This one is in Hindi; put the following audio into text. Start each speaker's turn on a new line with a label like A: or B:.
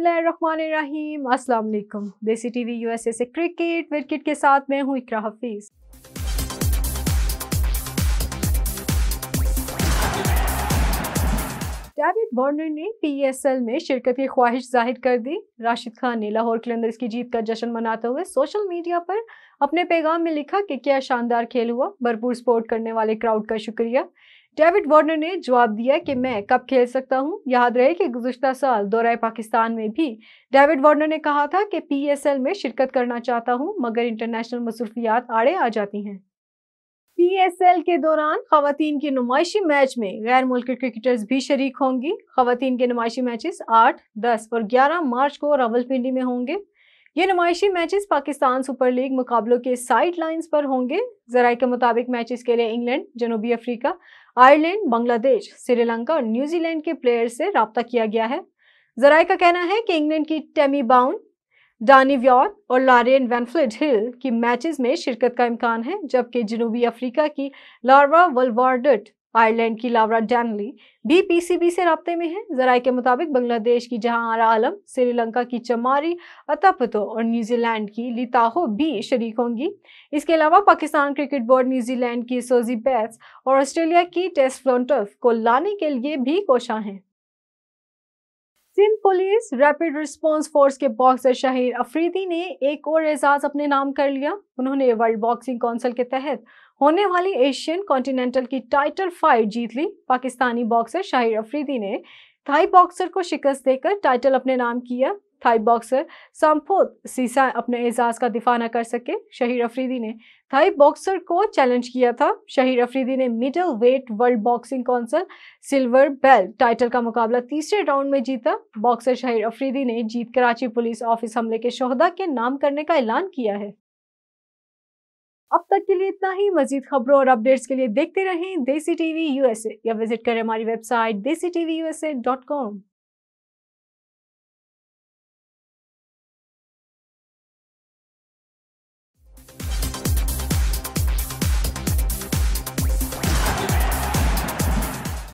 A: बिस्मिल्लाहिर्रहमानिर्रहीम अस्सलाम वालेकुम देसी टीवी यूएसए से क्रिकेट विकेट के साथ मैं हूं इकरा हफीज़ डेविड वार्नर ने पीएसएल में शिरकत की ख्वाहिश जाहिर कर दी राशिद खान ने लाहौर कलंदर्स की जीत का जश्न मनाते हुए सोशल मीडिया पर अपने पैगाम में लिखा कि क्या शानदार खेल हुआ भरपूर सपोर्ट करने वाले क्राउड का शुक्रिया डेविड वार्नर ने जवाब दिया कि मैं कब खेल सकता हूं। याद रहे कि गुजशत साल दौरा पाकिस्तान में भी डेविड वार्नर ने कहा था कि पीएसएल में शिरकत करना चाहता हूं, मगर इंटरनेशनल मसरूफियात आड़े आ जाती हैं पीएसएल के दौरान खातन के नुमाइशी मैच में गैर मुल्क क्रिकेटर्स भी शरीक होंगी खातन के नुमाइशी मैचेस 8, 10 और 11 मार्च को रावलपिंडी में होंगे ये नुमाइशी मैचेस पाकिस्तान सुपर लीग मुकाबलों के साइड लाइन्स पर होंगे जराये के मुताबिक मैचेस के लिए इंग्लैंड जनूबी अफ्रीका आयरलैंड बांग्लादेश श्रीलंका और न्यूजीलैंड के प्लेयर से रबता किया गया है जराये का कहना है कि इंग्लैंड की टेमी बाउन डानी व्योर और लारियन वैनफ्लिड हिल की मैचेस में शिरकत का इम्कान है जबकि जनूबी अफ्रीका की लार्वा वलवार्डट आयरलैंड की लावरा डैनली भी पीसीबी से रबते में है जराये के मुताबिक बांग्लादेश की जहां आलम श्रीलंका की चमारी अतापतो और न्यूजीलैंड की लिताहो भी शरीक होंगी इसके अलावा पाकिस्तान क्रिकेट बोर्ड न्यूजीलैंड की सोजी बैट्स और ऑस्ट्रेलिया की टेस्ट फ्लोटर्फ को लाने के लिए भी कोशा हैं Sindh police rapid response force के बॉक्सर शाहिर अफरीदी ने एक और एजाज अपने नाम कर लिया उन्होंने वर्ल्ड बॉक्सिंग काउंसिल के तहत होने वाली एशियन कॉन्टिनेंटल की टाइटल फाइट जीत ली पाकिस्तानी बॉक्सर शाहिर अफरीदी ने थाई बॉक्सर को शिकस्त देकर टाइटल अपने नाम किया थाई बॉक्सर सम्फोत सीसा अपने एजाज का दिफा न कर सके शहीर अफरीदी ने थाई बॉक्सर को चैलेंज किया था शहीर अफरीदी ने middle weight world boxing council silver belt title का मुकाबला तीसरे राउंड में जीता बॉक्सर शहीर अफरीदी ने जीत कराची पुलिस ऑफिस हमले के शहदा के नाम करने का ऐलान किया है अब तक के लिए इतना ही मजीद खबरों और अपडेट्स के लिए देखते रहें देसी टीवी यूएसए या विजिट करें हमारी वेबसाइट देसी टीवी यूएसए डॉट कॉम